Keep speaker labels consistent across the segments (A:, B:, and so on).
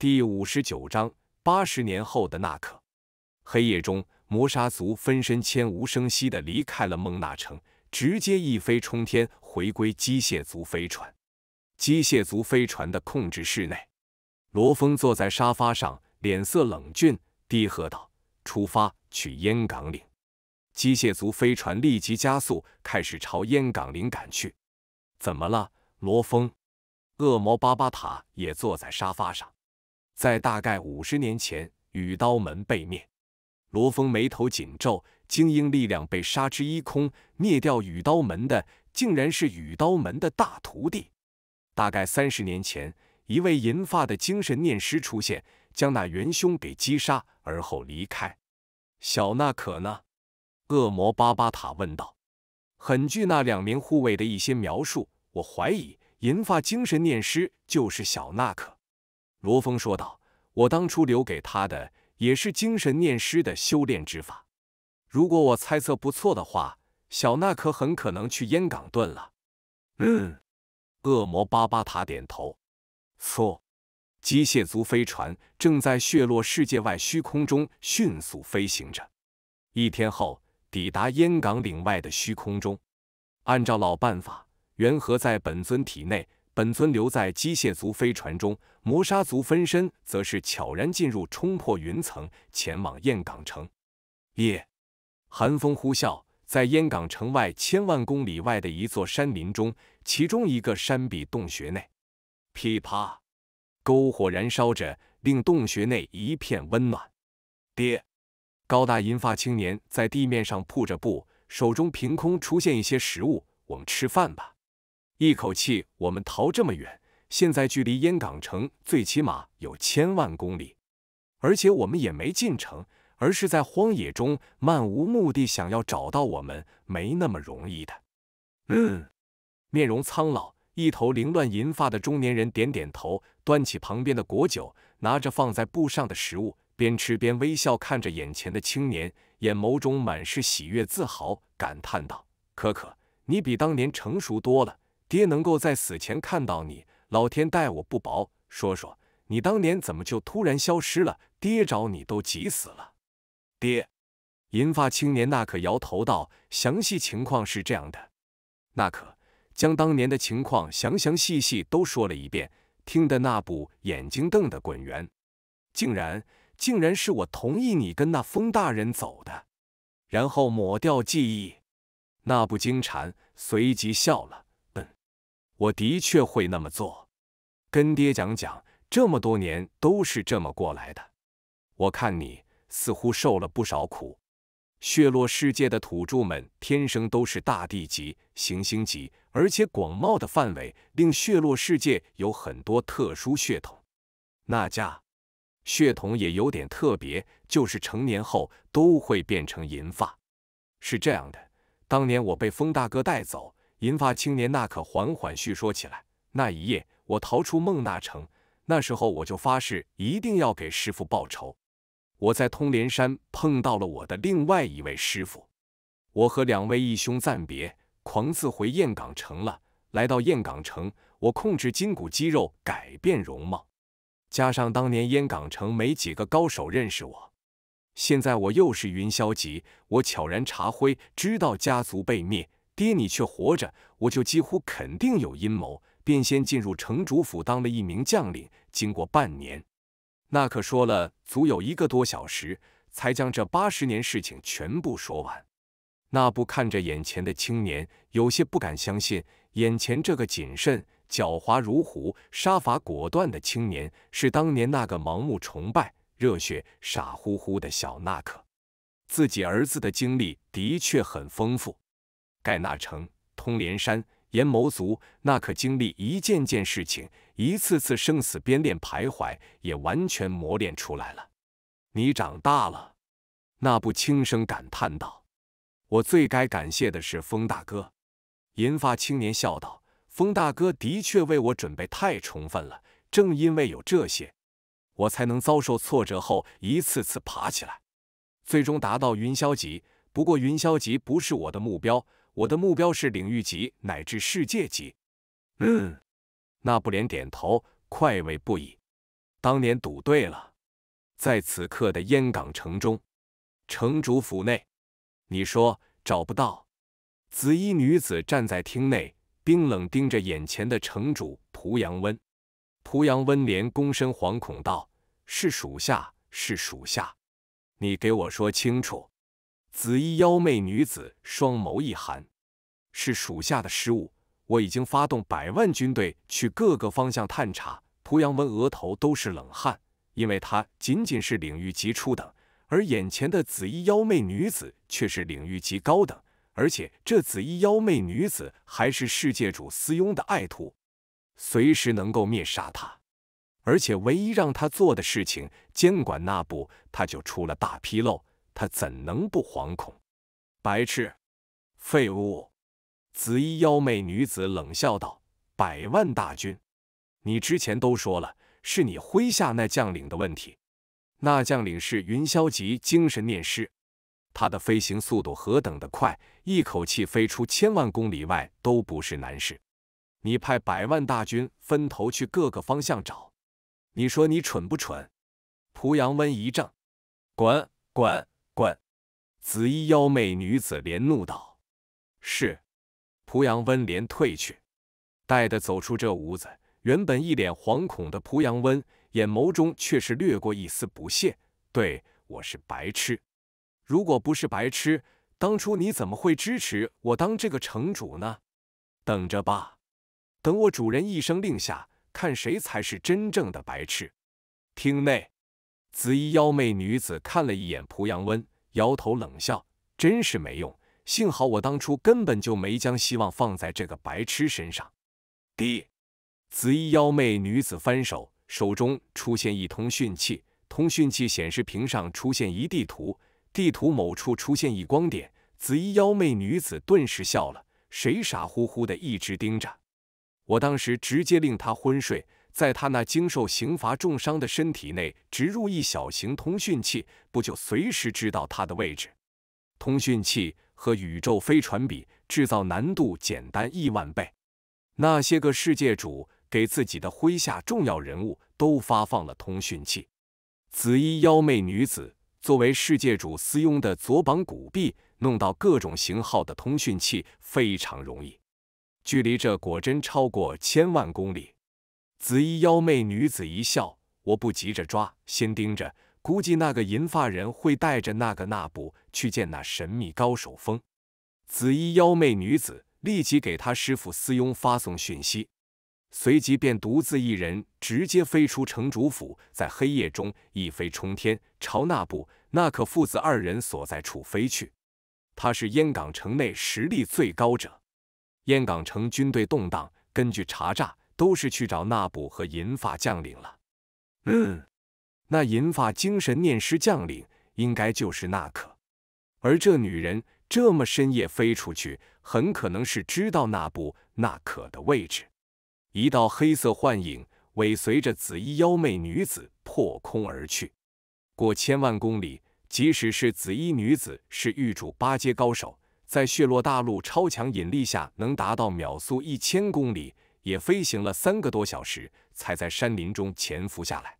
A: 第五十九章八十年后的那刻，黑夜中，摩沙族分身悄无声息的离开了梦娜城，直接一飞冲天，回归机械族飞船。机械族飞船的控制室内，罗峰坐在沙发上，脸色冷峻，低喝道：“出发，去烟岗岭。”机械族飞船立即加速，开始朝烟岗岭赶去。怎么了，罗峰？恶魔巴巴塔也坐在沙发上。在大概五十年前，羽刀门被灭。罗峰眉头紧皱，精英力量被杀之一空。灭掉羽刀门的，竟然是羽刀门的大徒弟。大概三十年前，一位银发的精神念师出现，将那元凶给击杀，而后离开。小娜可呢？恶魔巴巴塔问道。很据那两名护卫的一些描述，我怀疑银发精神念师就是小娜可。罗峰说道：“我当初留给他的也是精神念师的修炼之法。如果我猜测不错的话，小娜可很可能去烟岗顿了。”嗯，恶魔巴巴塔点头。错，机械族飞船正在血落世界外虚空中迅速飞行着。一天后，抵达烟岗岭外的虚空中。按照老办法，元何在本尊体内，本尊留在机械族飞船中。磨砂族分身则是悄然进入，冲破云层，前往燕港城。夜，寒风呼啸，在燕港城外千万公里外的一座山林中，其中一个山壁洞穴内，噼啪，篝火燃烧着，令洞穴内一片温暖。爹，高大银发青年在地面上铺着布，手中凭空出现一些食物，我们吃饭吧。一口气我们逃这么远。现在距离燕港城最起码有千万公里，而且我们也没进城，而是在荒野中漫无目的，想要找到我们没那么容易的。嗯，面容苍老、一头凌乱银发的中年人点点头，端起旁边的果酒，拿着放在布上的食物，边吃边微笑看着眼前的青年，眼眸中满是喜悦、自豪，感叹道：“可可，你比当年成熟多了。爹能够在死前看到你。”老天待我不薄，说说你当年怎么就突然消失了？爹找你都急死了。爹，银发青年那可摇头道：“详细情况是这样的。”那可将当年的情况详详细细都说了一遍，听得那不眼睛瞪得滚圆，竟然竟然是我同意你跟那风大人走的，然后抹掉记忆。那不惊蝉随即笑了。我的确会那么做，跟爹讲讲，这么多年都是这么过来的。我看你似乎受了不少苦。血落世界的土著们天生都是大地级、行星级，而且广袤的范围令血落世界有很多特殊血统。那家血统也有点特别，就是成年后都会变成银发。是这样的，当年我被风大哥带走。银发青年那可缓缓叙说起来。那一夜，我逃出孟纳城，那时候我就发誓一定要给师父报仇。我在通连山碰到了我的另外一位师父，我和两位义兄暂别，狂自回燕港城了。来到燕港城，我控制筋骨肌肉，改变容貌，加上当年燕港城没几个高手认识我，现在我又是云霄级，我悄然查灰，知道家族被灭。爹，你却活着，我就几乎肯定有阴谋，便先进入城主府当了一名将领。经过半年，那可说了足有一个多小时，才将这八十年事情全部说完。那不看着眼前的青年，有些不敢相信，眼前这个谨慎、狡猾如虎、杀伐果断的青年，是当年那个盲目崇拜、热血、傻乎乎的小纳克。自己儿子的经历的确很丰富。盖那城、通连山、炎谋族，那可经历一件件事情，一次次生死边练徘徊，也完全磨练出来了。你长大了，那不轻声感叹道：“我最该感谢的是风大哥。”银发青年笑道：“风大哥的确为我准备太充分了，正因为有这些，我才能遭受挫折后一次次爬起来，最终达到云霄级。不过，云霄级不是我的目标。”我的目标是领域级乃至世界级。嗯，那不连点头，快慰不已。当年赌对了。在此刻的燕港城中，城主府内，你说找不到？紫衣女子站在厅内，冰冷盯着眼前的城主濮阳温。濮阳温连躬身惶恐道：“是属下，是属下。你给我说清楚。”紫衣妖媚女子双眸一寒：“是属下的失误，我已经发动百万军队去各个方向探查。”濮阳文额头都是冷汗，因为他仅仅是领域级初等，而眼前的紫衣妖媚女子却是领域级高等，而且这紫衣妖媚女子还是世界主司庸的爱徒，随时能够灭杀他。而且唯一让他做的事情监管那部，他就出了大纰漏。他怎能不惶恐？白痴，废物！紫衣妖媚女子冷笑道：“百万大军，你之前都说了，是你麾下那将领的问题。那将领是云霄级精神念师，他的飞行速度何等的快，一口气飞出千万公里外都不是难事。你派百万大军分头去各个方向找，你说你蠢不蠢？”濮阳温一怔，滚，滚！紫衣妖媚女子连怒道：“是，濮阳温连退去，带的走出这屋子。原本一脸惶恐的濮阳温，眼眸中却是掠过一丝不屑。对我是白痴，如果不是白痴，当初你怎么会支持我当这个城主呢？等着吧，等我主人一声令下，看谁才是真正的白痴。”厅内，紫衣妖媚女子看了一眼濮阳温。摇头冷笑，真是没用。幸好我当初根本就没将希望放在这个白痴身上。第，紫衣妖媚女子翻手，手中出现一通讯器，通讯器显示屏上出现一地图，地图某处出现一光点，紫衣妖媚女子顿时笑了。谁傻乎乎的一直盯着？我当时直接令她昏睡。在他那经受刑罚重伤的身体内植入一小型通讯器，不就随时知道他的位置？通讯器和宇宙飞船比，制造难度简单亿万倍。那些个世界主给自己的麾下重要人物都发放了通讯器。紫衣妖媚女子作为世界主私拥的左膀狗臂，弄到各种型号的通讯器非常容易。距离这果真超过千万公里。紫衣妖媚女子一笑：“我不急着抓，先盯着，估计那个银发人会带着那个那布去见那神秘高手。”风紫衣妖媚女子立即给他师傅司庸发送讯息，随即便独自一人直接飞出城主府，在黑夜中一飞冲天，朝那布那可父子二人所在处飞去。他是燕港城内实力最高者。燕港城军队动荡，根据查诈。都是去找那卜和银发将领了。嗯，那银发精神念师将领应该就是那可，而这女人这么深夜飞出去，很可能是知道那卜那可的位置。一道黑色幻影尾随着紫衣妖媚女子破空而去，过千万公里。即使是紫衣女子是玉主八阶高手，在血落大陆超强引力下，能达到秒速一千公里。也飞行了三个多小时，才在山林中潜伏下来，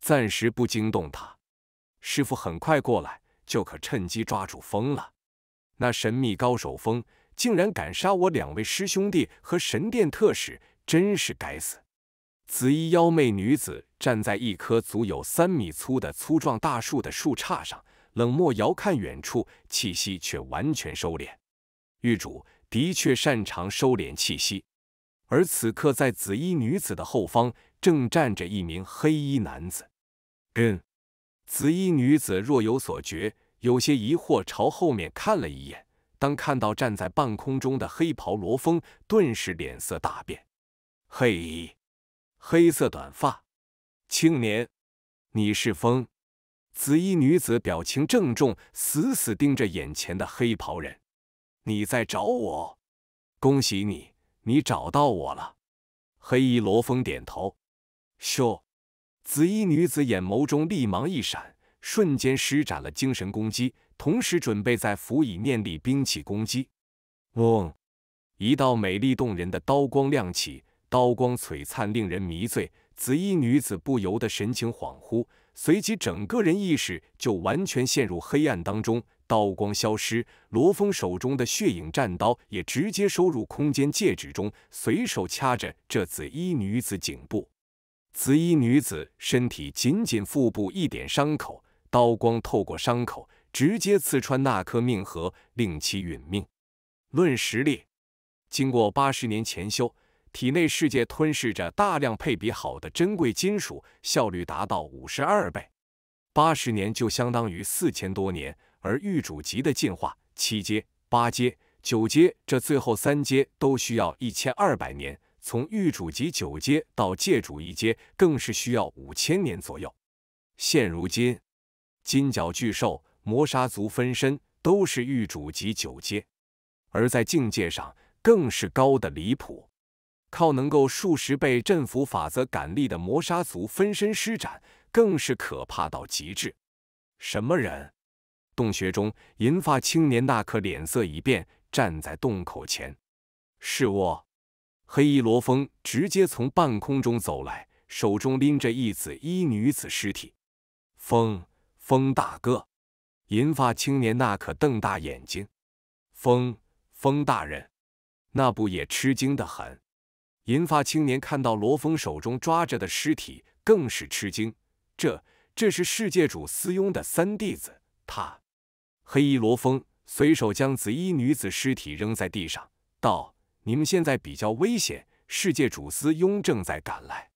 A: 暂时不惊动他。师傅很快过来，就可趁机抓住风了。那神秘高手风竟然敢杀我两位师兄弟和神殿特使，真是该死！紫衣妖媚女子站在一棵足有三米粗的粗壮大树的树杈上，冷漠遥看远处，气息却完全收敛。玉主的确擅长收敛气息。而此刻，在紫衣女子的后方，正站着一名黑衣男子。嗯，紫衣女子若有所觉，有些疑惑，朝后面看了一眼。当看到站在半空中的黑袍罗峰，顿时脸色大变。嘿，黑色短发青年，你是风？紫衣女子表情郑重，死死盯着眼前的黑袍人。你在找我？恭喜你。你找到我了，黑衣罗峰点头。咻，紫衣女子眼眸中厉芒一闪，瞬间施展了精神攻击，同时准备在辅以念力兵器攻击。嗡，一道美丽动人的刀光亮起，刀光璀璨，令人迷醉。紫衣女子不由得神情恍惚，随即整个人意识就完全陷入黑暗当中。刀光消失，罗峰手中的血影战刀也直接收入空间戒指中，随手掐着这紫衣女子颈部。紫衣女子身体仅仅腹部一点伤口，刀光透过伤口直接刺穿那颗命核，令其殒命。论实力，经过八十年前修，体内世界吞噬着大量配比好的珍贵金属，效率达到五十二倍。八十年就相当于四千多年。而御主级的进化，七阶、八阶、九阶，这最后三阶都需要一千二百年。从御主级九阶到界主一阶，更是需要五千年左右。现如今，金角巨兽、魔杀族分身都是御主级九阶，而在境界上更是高的离谱。靠能够数十倍阵幅法则感力的魔杀族分身施展，更是可怕到极致。什么人？洞穴中，银发青年那可脸色一变，站在洞口前。是我，黑衣罗峰直接从半空中走来，手中拎着一紫衣女子尸体。风，风大哥！银发青年那可瞪大眼睛。风，风大人！那不也吃惊的很。银发青年看到罗峰手中抓着的尸体，更是吃惊。这，这是世界主司庸的三弟子，他。黑衣罗峰随手将紫衣女子尸体扔在地上，道：“你们现在比较危险，世界主司雍正在赶来。”